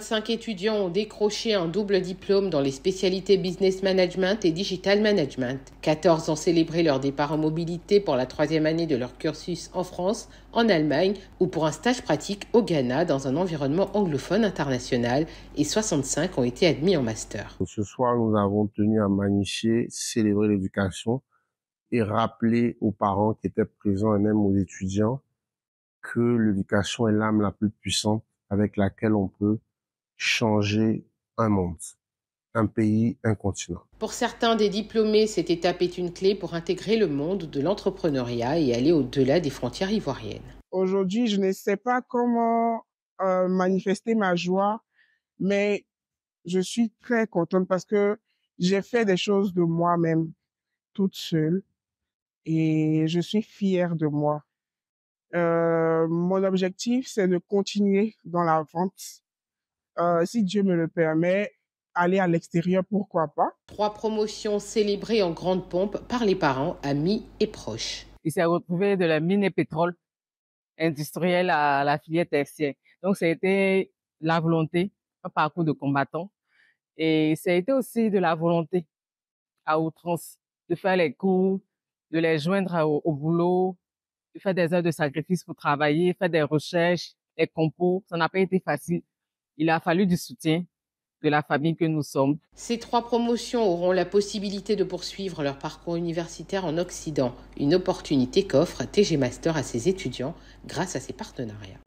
25 étudiants ont décroché un double diplôme dans les spécialités Business Management et Digital Management. 14 ont célébré leur départ en mobilité pour la troisième année de leur cursus en France, en Allemagne ou pour un stage pratique au Ghana dans un environnement anglophone international et 65 ont été admis en master. Ce soir, nous avons tenu à magnifier, célébrer l'éducation et rappeler aux parents qui étaient présents et même aux étudiants que l'éducation est l'âme la plus puissante avec laquelle on peut changer un monde, un pays, un continent. Pour certains des diplômés, cette étape est une clé pour intégrer le monde de l'entrepreneuriat et aller au-delà des frontières ivoiriennes. Aujourd'hui, je ne sais pas comment euh, manifester ma joie, mais je suis très contente parce que j'ai fait des choses de moi-même, toute seule, et je suis fière de moi. Euh, mon objectif, c'est de continuer dans la vente euh, si Dieu me le permet, aller à l'extérieur, pourquoi pas. Trois promotions célébrées en grande pompe par les parents, amis et proches. Il s'est retrouvé de la mine et pétrole industrielle à la filière tertiaire. Donc, ça a été la volonté, un parcours de combattants, Et ça a été aussi de la volonté à outrance de faire les cours, de les joindre au, boulot, de faire des heures de sacrifice pour travailler, faire des recherches, des compos. Ça n'a pas été facile il a fallu du soutien de la famille que nous sommes. Ces trois promotions auront la possibilité de poursuivre leur parcours universitaire en Occident, une opportunité qu'offre TG Master à ses étudiants grâce à ses partenariats.